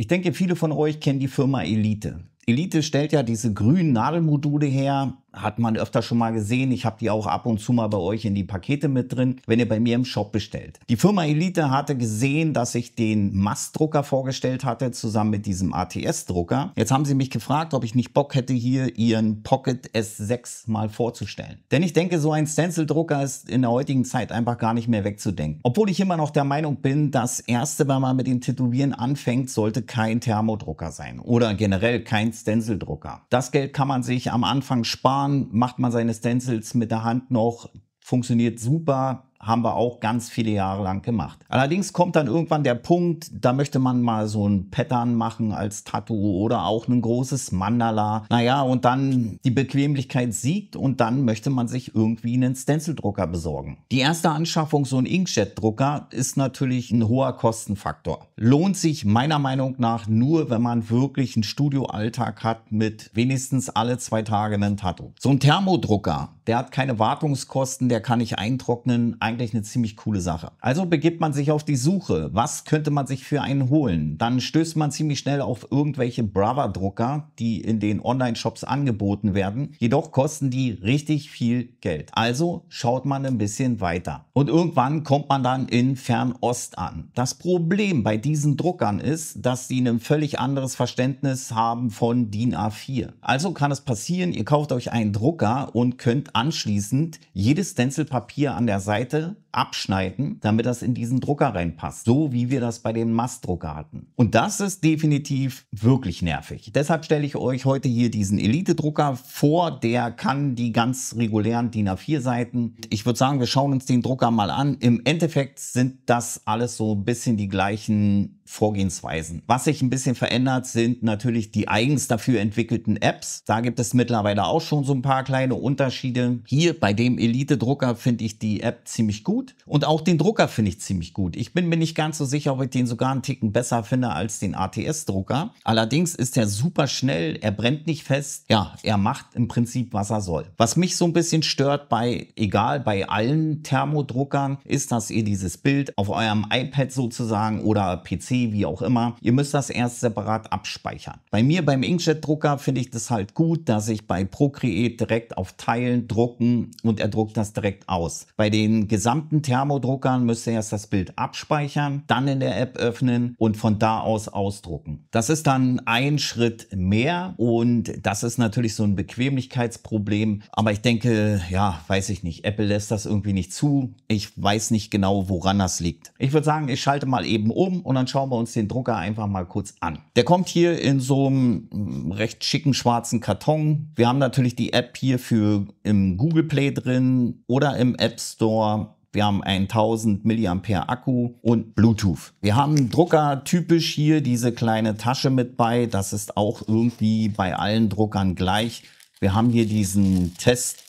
Ich denke, viele von euch kennen die Firma Elite. Elite stellt ja diese grünen Nadelmodule her, hat man öfter schon mal gesehen. Ich habe die auch ab und zu mal bei euch in die Pakete mit drin, wenn ihr bei mir im Shop bestellt. Die Firma Elite hatte gesehen, dass ich den Mastdrucker vorgestellt hatte, zusammen mit diesem ATS-Drucker. Jetzt haben sie mich gefragt, ob ich nicht Bock hätte, hier ihren Pocket S6 mal vorzustellen. Denn ich denke, so ein Stencil-Drucker ist in der heutigen Zeit einfach gar nicht mehr wegzudenken. Obwohl ich immer noch der Meinung bin, das erste, wenn man mit dem Tätowieren anfängt, sollte kein Thermodrucker sein oder generell kein Stencil-Drucker. Das Geld kann man sich am Anfang sparen Verfahren macht man seine Stencils mit der Hand noch, funktioniert super haben wir auch ganz viele Jahre lang gemacht. Allerdings kommt dann irgendwann der Punkt, da möchte man mal so ein Pattern machen als Tattoo oder auch ein großes Mandala. Naja, und dann die Bequemlichkeit siegt und dann möchte man sich irgendwie einen Stencil-Drucker besorgen. Die erste Anschaffung, so ein Inkjet-Drucker, ist natürlich ein hoher Kostenfaktor. Lohnt sich meiner Meinung nach nur, wenn man wirklich einen Studioalltag hat mit wenigstens alle zwei Tage einen Tattoo. So ein Thermodrucker, der hat keine Wartungskosten, der kann nicht eintrocknen, eigentlich eine ziemlich coole Sache. Also begibt man sich auf die Suche. Was könnte man sich für einen holen? Dann stößt man ziemlich schnell auf irgendwelche Brother-Drucker, die in den Online-Shops angeboten werden. Jedoch kosten die richtig viel Geld. Also schaut man ein bisschen weiter. Und irgendwann kommt man dann in Fernost an. Das Problem bei diesen Druckern ist, dass sie ein völlig anderes Verständnis haben von DIN A4. Also kann es passieren, ihr kauft euch einen Drucker und könnt anschließend jedes Stencilpapier an der Seite Ende abschneiden, damit das in diesen Drucker reinpasst. So wie wir das bei dem Mastdrucker hatten. Und das ist definitiv wirklich nervig. Deshalb stelle ich euch heute hier diesen Elite-Drucker vor. Der kann die ganz regulären DIN A4-Seiten. Ich würde sagen, wir schauen uns den Drucker mal an. Im Endeffekt sind das alles so ein bisschen die gleichen Vorgehensweisen. Was sich ein bisschen verändert, sind natürlich die eigens dafür entwickelten Apps. Da gibt es mittlerweile auch schon so ein paar kleine Unterschiede. Hier bei dem Elite-Drucker finde ich die App ziemlich gut und auch den Drucker finde ich ziemlich gut. Ich bin mir nicht ganz so sicher, ob ich den sogar einen Ticken besser finde als den ATS-Drucker. Allerdings ist er super schnell, er brennt nicht fest. Ja, er macht im Prinzip, was er soll. Was mich so ein bisschen stört bei, egal, bei allen Thermodruckern, ist, dass ihr dieses Bild auf eurem iPad sozusagen oder PC wie auch immer. Ihr müsst das erst separat abspeichern. Bei mir beim Inkjet-Drucker finde ich das halt gut, dass ich bei Procreate direkt auf Teilen drucken und er druckt das direkt aus. Bei den gesamten Thermodruckern müsst ihr erst das Bild abspeichern, dann in der App öffnen und von da aus ausdrucken. Das ist dann ein Schritt mehr und das ist natürlich so ein Bequemlichkeitsproblem. Aber ich denke, ja, weiß ich nicht. Apple lässt das irgendwie nicht zu. Ich weiß nicht genau, woran das liegt. Ich würde sagen, ich schalte mal eben um und dann schauen schauen wir uns den Drucker einfach mal kurz an. Der kommt hier in so einem mm, recht schicken schwarzen Karton. Wir haben natürlich die App hier für im Google Play drin oder im App Store. Wir haben 1000 mAh Akku und Bluetooth. Wir haben Drucker typisch hier diese kleine Tasche mit bei. Das ist auch irgendwie bei allen Druckern gleich. Wir haben hier diesen Test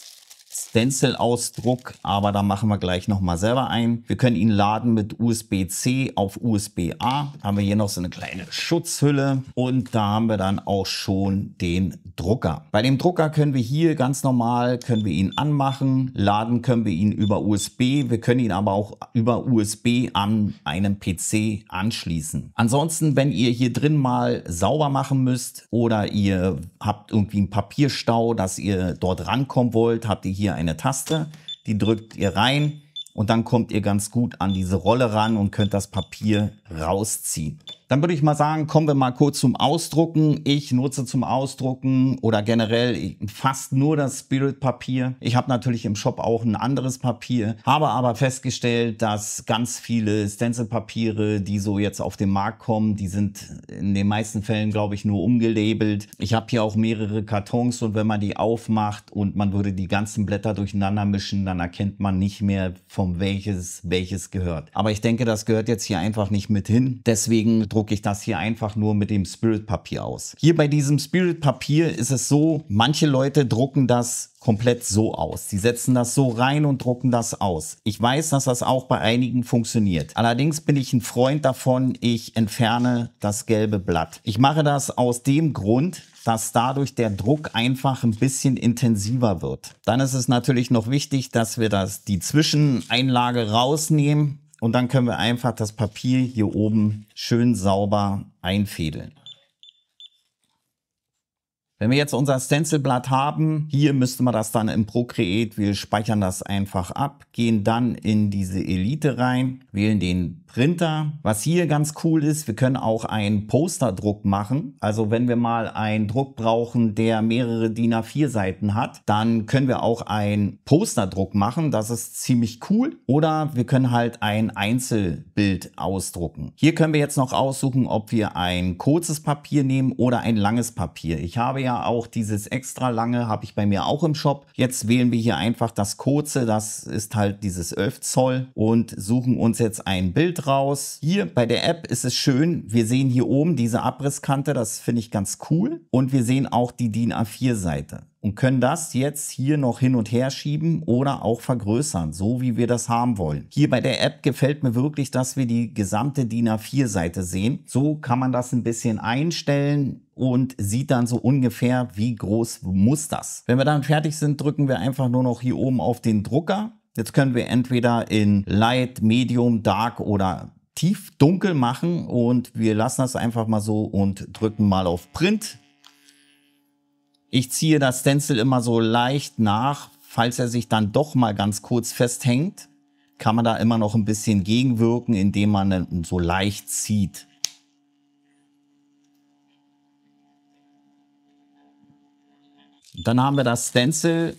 Stencil-Ausdruck, aber da machen wir gleich nochmal selber ein. Wir können ihn laden mit USB-C auf USB-A. Haben wir hier noch so eine kleine Schutzhülle und da haben wir dann auch schon den Drucker. Bei dem Drucker können wir hier ganz normal, können wir ihn anmachen. Laden können wir ihn über USB. Wir können ihn aber auch über USB an einem PC anschließen. Ansonsten, wenn ihr hier drin mal sauber machen müsst oder ihr habt irgendwie einen Papierstau, dass ihr dort rankommen wollt, habt ihr hier hier eine Taste, die drückt ihr rein und dann kommt ihr ganz gut an diese Rolle ran und könnt das Papier rausziehen. Dann würde ich mal sagen, kommen wir mal kurz zum Ausdrucken. Ich nutze zum Ausdrucken oder generell fast nur das Spirit-Papier. Ich habe natürlich im Shop auch ein anderes Papier, habe aber festgestellt, dass ganz viele Stencil-Papiere, die so jetzt auf den Markt kommen, die sind in den meisten Fällen, glaube ich, nur umgelabelt. Ich habe hier auch mehrere Kartons und wenn man die aufmacht und man würde die ganzen Blätter durcheinander mischen, dann erkennt man nicht mehr, von welches welches gehört. Aber ich denke, das gehört jetzt hier einfach nicht mit hin. Deswegen drucke drucke ich das hier einfach nur mit dem Spirit-Papier aus. Hier bei diesem Spirit-Papier ist es so, manche Leute drucken das komplett so aus. Sie setzen das so rein und drucken das aus. Ich weiß, dass das auch bei einigen funktioniert. Allerdings bin ich ein Freund davon, ich entferne das gelbe Blatt. Ich mache das aus dem Grund, dass dadurch der Druck einfach ein bisschen intensiver wird. Dann ist es natürlich noch wichtig, dass wir das, die Zwischeneinlage rausnehmen und dann können wir einfach das Papier hier oben schön sauber einfädeln. Wenn wir jetzt unser Stencilblatt haben, hier müsste man das dann im Procreate, wir speichern das einfach ab, gehen dann in diese Elite rein, wählen den Printer. Was hier ganz cool ist, wir können auch einen Posterdruck machen. Also wenn wir mal einen Druck brauchen, der mehrere DIN A4 Seiten hat, dann können wir auch einen Posterdruck machen. Das ist ziemlich cool. Oder wir können halt ein Einzelbild ausdrucken. Hier können wir jetzt noch aussuchen, ob wir ein kurzes Papier nehmen oder ein langes Papier. Ich habe ja ja auch dieses extra lange, habe ich bei mir auch im Shop. Jetzt wählen wir hier einfach das kurze, das ist halt dieses 11 Zoll und suchen uns jetzt ein Bild raus. Hier bei der App ist es schön, wir sehen hier oben diese Abrisskante, das finde ich ganz cool. Und wir sehen auch die DIN A4 Seite und können das jetzt hier noch hin und her schieben oder auch vergrößern, so wie wir das haben wollen. Hier bei der App gefällt mir wirklich, dass wir die gesamte DIN A4 Seite sehen. So kann man das ein bisschen einstellen und sieht dann so ungefähr, wie groß muss das. Wenn wir dann fertig sind, drücken wir einfach nur noch hier oben auf den Drucker. Jetzt können wir entweder in Light, Medium, Dark oder tief dunkel machen und wir lassen das einfach mal so und drücken mal auf Print. Ich ziehe das Stencil immer so leicht nach, falls er sich dann doch mal ganz kurz festhängt, kann man da immer noch ein bisschen gegenwirken, indem man so leicht zieht. Dann haben wir das Stencil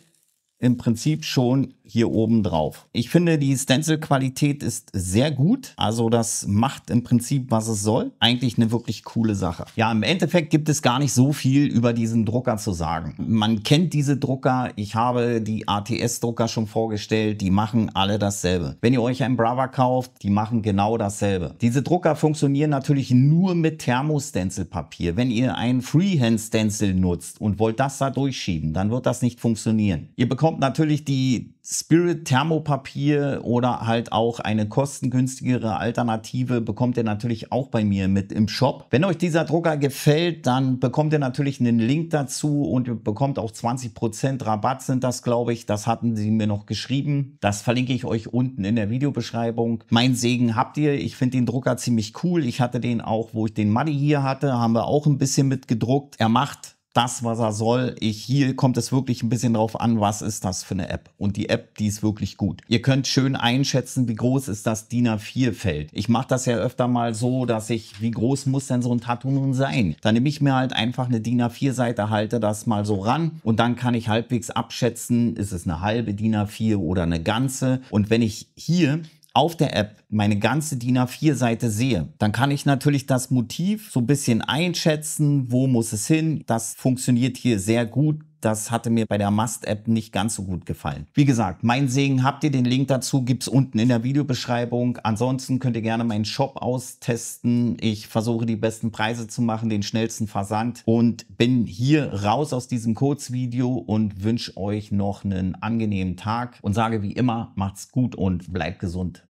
im Prinzip schon hier oben drauf. Ich finde, die Stencil-Qualität ist sehr gut. Also das macht im Prinzip, was es soll. Eigentlich eine wirklich coole Sache. Ja, im Endeffekt gibt es gar nicht so viel über diesen Drucker zu sagen. Man kennt diese Drucker. Ich habe die ATS-Drucker schon vorgestellt. Die machen alle dasselbe. Wenn ihr euch einen Brava kauft, die machen genau dasselbe. Diese Drucker funktionieren natürlich nur mit Thermostencil-Papier. Wenn ihr einen Freehand-Stencil nutzt und wollt das da durchschieben, dann wird das nicht funktionieren. Ihr bekommt natürlich die Spirit Thermopapier oder halt auch eine kostengünstigere Alternative bekommt ihr natürlich auch bei mir mit im Shop. Wenn euch dieser Drucker gefällt, dann bekommt ihr natürlich einen Link dazu und ihr bekommt auch 20% Rabatt sind das, glaube ich. Das hatten sie mir noch geschrieben. Das verlinke ich euch unten in der Videobeschreibung. Mein Segen habt ihr. Ich finde den Drucker ziemlich cool. Ich hatte den auch, wo ich den Muddy hier hatte, haben wir auch ein bisschen mit gedruckt. Er macht das, was er soll. Ich, hier kommt es wirklich ein bisschen drauf an, was ist das für eine App. Und die App, die ist wirklich gut. Ihr könnt schön einschätzen, wie groß ist das DIN A4-Feld. Ich mache das ja öfter mal so, dass ich, wie groß muss denn so ein Tattoo nun sein? Dann nehme ich mir halt einfach eine DIN A4-Seite, halte das mal so ran und dann kann ich halbwegs abschätzen, ist es eine halbe DIN A4 oder eine ganze. Und wenn ich hier auf der App meine ganze DIN A4-Seite sehe, dann kann ich natürlich das Motiv so ein bisschen einschätzen, wo muss es hin. Das funktioniert hier sehr gut das hatte mir bei der Must-App nicht ganz so gut gefallen. Wie gesagt, mein Segen habt ihr, den Link dazu gibt's unten in der Videobeschreibung. Ansonsten könnt ihr gerne meinen Shop austesten. Ich versuche die besten Preise zu machen, den schnellsten Versand und bin hier raus aus diesem Kurzvideo und wünsche euch noch einen angenehmen Tag und sage wie immer, macht's gut und bleibt gesund.